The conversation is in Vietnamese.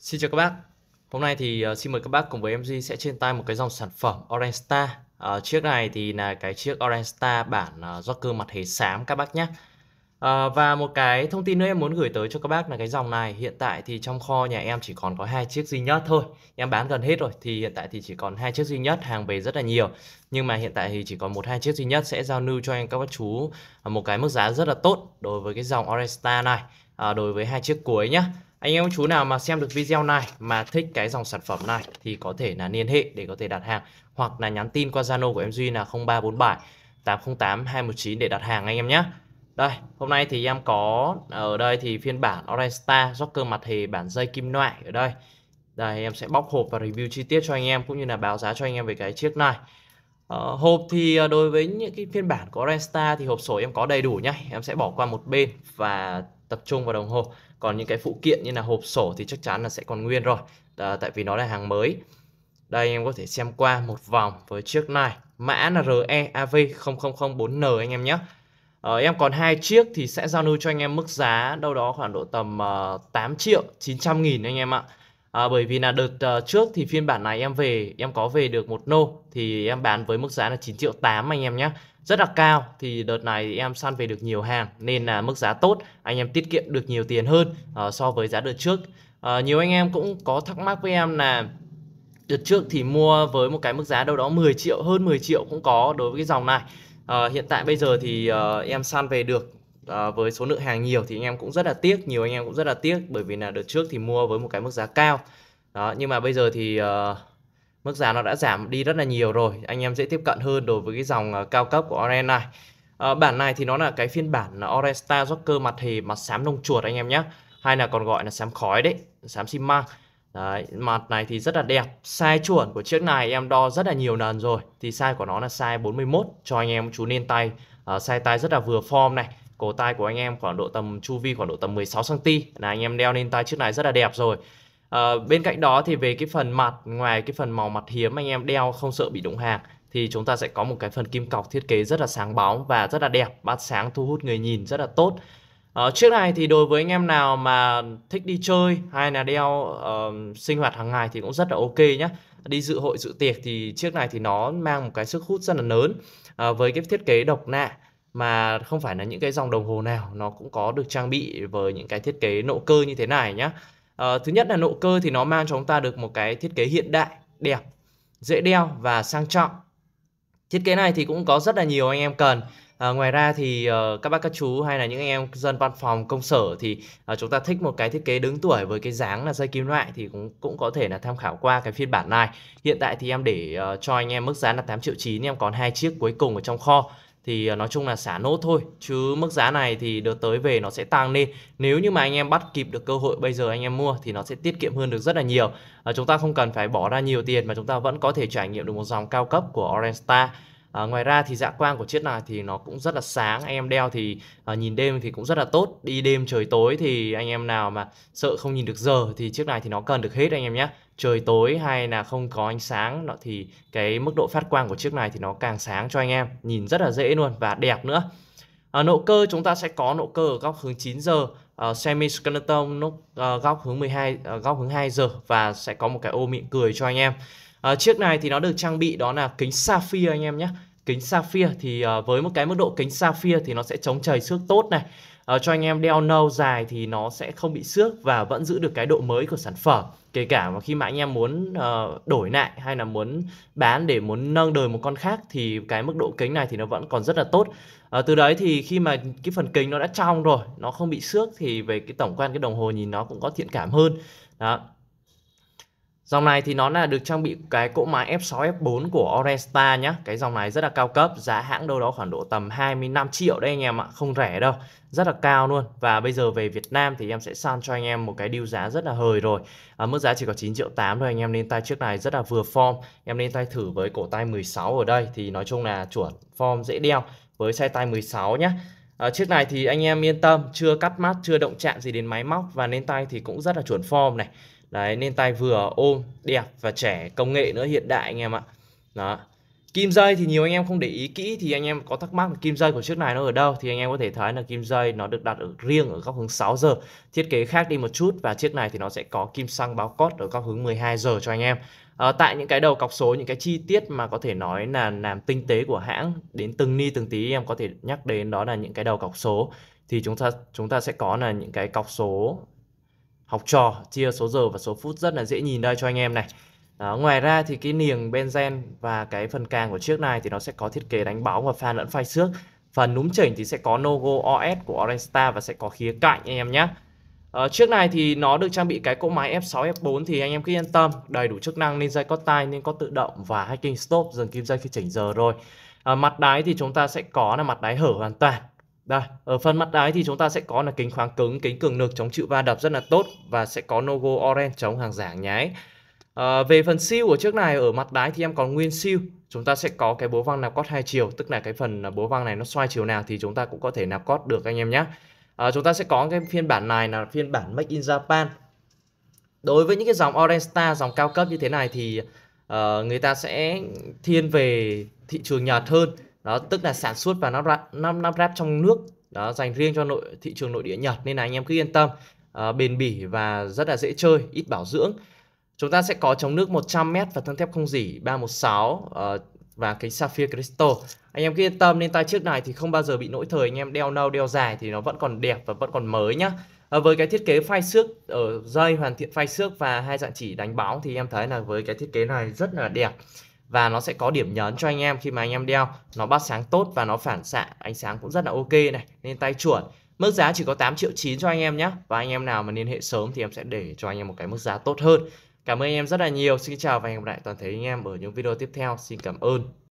Xin chào các bác Hôm nay thì ờ, xin mời các bác cùng với MG sẽ trên tay một cái dòng sản phẩm Orange Star uh, Chiếc này thì là cái chiếc Orange Star bản uh, do cơ mặt hề xám các bác nhé uh, Và một cái thông tin nữa em muốn gửi tới cho các bác là cái dòng này Hiện tại thì trong kho nhà em chỉ còn có hai chiếc duy nhất thôi Em bán gần hết rồi thì hiện tại thì chỉ còn hai chiếc duy nhất hàng về rất là nhiều Nhưng mà hiện tại thì chỉ còn một hai chiếc duy nhất sẽ giao lưu cho em các bác chú Một cái mức giá rất là tốt đối với cái dòng Orange Star này uh, Đối với hai chiếc cuối nhé anh em chú nào mà xem được video này mà thích cái dòng sản phẩm này thì có thể là liên hệ để có thể đặt hàng hoặc là nhắn tin qua Zalo của em Duy là 0347 808 219 để đặt hàng anh em nhé. Đây, hôm nay thì em có ở đây thì phiên bản Orange Star Joker mặt hề bản dây kim loại ở đây. Đây em sẽ bóc hộp và review chi tiết cho anh em cũng như là báo giá cho anh em về cái chiếc này. Ờ, hộp thì ờ, đối với những cái phiên bản có Orange Star thì hộp sổ em có đầy đủ nhá. Em sẽ bỏ qua một bên và tập trung vào đồng hồ còn những cái phụ kiện như là hộp sổ thì chắc chắn là sẽ còn nguyên rồi à, tại vì nó là hàng mới đây em có thể xem qua một vòng với chiếc này mã là REAV 0004N anh em nhé Ờ, em còn hai chiếc thì sẽ giao lưu cho anh em mức giá đâu đó khoảng độ tầm uh, ờ, 8 triệu 900 nghìn anh em ạ à, Bởi vì là đợt uh, trước thì phiên bản này em về em có về được một nô thì em bán với mức giá là 9 triệu 8 anh em nhé rất là cao thì đợt này em săn về được nhiều hàng nên là mức giá tốt anh em tiết kiệm được nhiều tiền hơn uh, so với giá đợt trước uh, nhiều anh em cũng có thắc mắc với em là đợt trước thì mua với một cái mức giá đâu đó 10 triệu hơn 10 triệu cũng có đối với cái dòng này uh, hiện tại bây giờ thì uh, em săn về được À, với số lượng hàng nhiều thì anh em cũng rất là tiếc nhiều anh em cũng rất là tiếc bởi vì là đợt trước thì mua với một cái mức giá cao đó nhưng mà bây giờ thì uh, mức giá nó đã giảm đi rất là nhiều rồi anh em dễ tiếp cận hơn đối với cái dòng à, cao cấp của Orange này à, bản này thì nó là cái phiên bản Orange Star Joker mặt hề mặt xám nông chuột anh em nhé hay là còn gọi là xám khói đấy xám xi măng Đấy, mặt này thì rất là đẹp Size chuẩn của chiếc này em đo rất là nhiều lần rồi Thì size của nó là size 41 Cho anh em chú nên tay à, Size tay rất là vừa form này Cổ tay của anh em khoảng độ tầm chu vi khoảng độ tầm 16cm Là anh em đeo lên tay chiếc này rất là đẹp rồi à, bên cạnh đó thì về cái phần mặt ngoài cái phần màu mặt hiếm anh em đeo không sợ bị đụng hàng thì chúng ta sẽ có một cái phần kim cọc thiết kế rất là sáng bóng và rất là đẹp bắt sáng thu hút người nhìn rất là tốt Ờ, chiếc này thì đối với anh em nào mà thích đi chơi hay là đeo uh, sinh hoạt hàng ngày thì cũng rất là ok nhé đi dự hội dự tiệc thì chiếc này thì nó mang một cái sức hút rất là lớn uh, với cái thiết kế độc lạ mà không phải là những cái dòng đồng hồ nào nó cũng có được trang bị với những cái thiết kế nộ cơ như thế này nhé uh, thứ nhất là nộ cơ thì nó mang cho chúng ta được một cái thiết kế hiện đại đẹp dễ đeo và sang trọng thiết kế này thì cũng có rất là nhiều anh em cần À, ngoài ra thì uh, các bác các chú hay là những anh em dân văn phòng công sở thì uh, chúng ta thích một cái thiết kế đứng tuổi với cái dáng là dây kim loại thì cũng cũng có thể là tham khảo qua cái phiên bản này. Hiện tại thì em để uh, cho anh em mức giá là 8 triệu 9 em còn hai chiếc cuối cùng ở trong kho thì ờ, nói chung là xả nốt thôi chứ mức giá này thì đợt tới về nó sẽ tăng lên nếu như mà anh em bắt kịp được cơ hội bây giờ anh em mua thì nó sẽ tiết kiệm hơn được rất là nhiều à, chúng ta không cần phải bỏ ra nhiều tiền mà chúng ta vẫn có thể trải nghiệm được một dòng cao cấp của Orange Star À, ngoài ra thì dạ quang của chiếc này thì nó cũng rất là sáng anh em đeo thì à, nhìn đêm thì cũng rất là tốt đi đêm trời tối thì anh em nào mà sợ không nhìn được giờ thì chiếc này thì nó cần được hết anh em nhé trời tối hay là không có ánh sáng nó thì cái mức độ phát quang của chiếc này thì nó càng sáng cho anh em nhìn rất là dễ luôn và đẹp nữa à, nộ cơ chúng ta sẽ có nộ cơ ở góc hướng 9 giờ uh, semi skeleton lúc uh, góc hướng 12 uh, góc hướng 2 giờ và sẽ có một cái ô miệng cười cho anh em À, chiếc này thì nó được trang bị đó là kính sapphire anh em nhé. Kính sapphire thì à, với một cái mức độ kính sapphire thì nó sẽ chống trời xước tốt này. À, cho anh em đeo nâu dài thì nó sẽ không bị xước và vẫn giữ được cái độ mới của sản phẩm. Kể cả mà khi mà anh em muốn uh, đổi lại hay là muốn bán để muốn nâng đời một con khác thì cái mức độ kính này thì nó vẫn còn rất là tốt. À, từ đấy thì khi mà cái phần kính nó đã trong rồi, nó không bị xước thì về cái tổng quan cái đồng hồ nhìn nó cũng có thiện cảm hơn. Đó. Dòng này thì nó là được trang bị cái cỗ máy F6, F4 của Oresta nhá. Cái dòng này rất là cao cấp, giá hãng đâu đó khoảng độ tầm 25 triệu đây anh em ạ, không rẻ đâu. Rất là cao luôn. Và bây giờ về Việt Nam thì em sẽ săn cho anh em một cái deal giá rất là hời rồi. À, mức giá chỉ có 9 triệu 8 thôi anh em lên tay chiếc này rất là vừa form. Em lên tay thử với cổ tay 16 ở đây thì nói chung là chuẩn form dễ đeo với size tay 16 nhá. À, chiếc này thì anh em yên tâm, chưa cắt mắt, chưa động chạm gì đến máy móc và lên tay thì cũng rất là chuẩn form này đấy nên tay vừa ôm đẹp và trẻ công nghệ nữa hiện đại anh em ạ đó kim dây thì nhiều anh em không để ý kỹ thì anh em có thắc mắc kim dây của chiếc này nó ở đâu thì anh em có thể thấy là kim dây nó được đặt ở riêng ở góc hướng 6 giờ thiết kế khác đi một chút và chiếc này thì nó sẽ có kim xăng báo cốt ở góc hướng 12 giờ cho anh em à, tại những cái đầu cọc số những cái chi tiết mà có thể nói là làm tinh tế của hãng đến từng ni từng tí em có thể nhắc đến đó là những cái đầu cọc số thì chúng ta chúng ta sẽ có là những cái cọc số học trò chia số giờ và số phút rất là dễ nhìn đây cho anh em này đó, ngoài ra thì cái niềng benzen và cái phần càng của chiếc này thì nó sẽ có thiết kế đánh bóng và pha lẫn phai xước phần núm chỉnh thì sẽ có logo OS của Orange Star và sẽ có khía cạnh anh em nhé Ờ, chiếc này thì nó được trang bị cái cỗ máy F6, F4 thì anh em cứ yên tâm Đầy đủ chức năng nên dây có tai, nên có tự động và hacking stop dừng kim dây khi chỉnh giờ rồi à, Mặt đáy thì chúng ta sẽ có là mặt đáy hở hoàn toàn đây, ở phần mặt đáy thì chúng ta sẽ có là kính khoáng cứng, kính cường lực chống chịu va đập rất là tốt và sẽ có logo orange chống hàng giả nhái. À, về phần siêu của chiếc này ở mặt đáy thì em còn nguyên siêu. Chúng ta sẽ có cái bố văng nạp cót hai chiều, tức là cái phần à, bố văng này nó xoay chiều nào thì chúng ta cũng có thể nạp cót được anh em nhé. À, ờ, chúng ta sẽ có cái phiên bản này là phiên bản Make in Japan. Đối với những cái dòng Orange Star, dòng cao cấp như thế này thì uh, người ta sẽ thiên về thị trường Nhật hơn đó tức là sản xuất và lắp ráp lắp, lắp ráp trong nước đó dành riêng cho nội thị trường nội địa Nhật nên là anh em cứ yên tâm à, bền bỉ và rất là dễ chơi ít bảo dưỡng chúng ta sẽ có chống nước 100m và thân thép không dỉ 316 à, ờ, và cái sapphire crystal anh em cứ yên tâm nên tay chiếc này thì không bao giờ bị lỗi thời anh em đeo nâu đeo dài thì nó vẫn còn đẹp và vẫn còn mới nhá à, với cái thiết kế phai xước ở dây hoàn thiện phai xước và hai dạng chỉ đánh bóng thì em thấy là với cái thiết kế này rất là đẹp và nó sẽ có điểm nhấn cho anh em khi mà anh em đeo nó bắt sáng tốt và nó phản xạ ánh sáng cũng rất là ok này nên tay chuẩn Mức giá chỉ có 8 triệu 9 cho anh em nhé. Và anh em nào mà liên hệ sớm thì em sẽ để cho anh em một cái mức giá tốt hơn. Cảm ơn anh em rất là nhiều. Xin chào và hẹn gặp lại toàn thể anh em ở những video tiếp theo. Xin cảm ơn.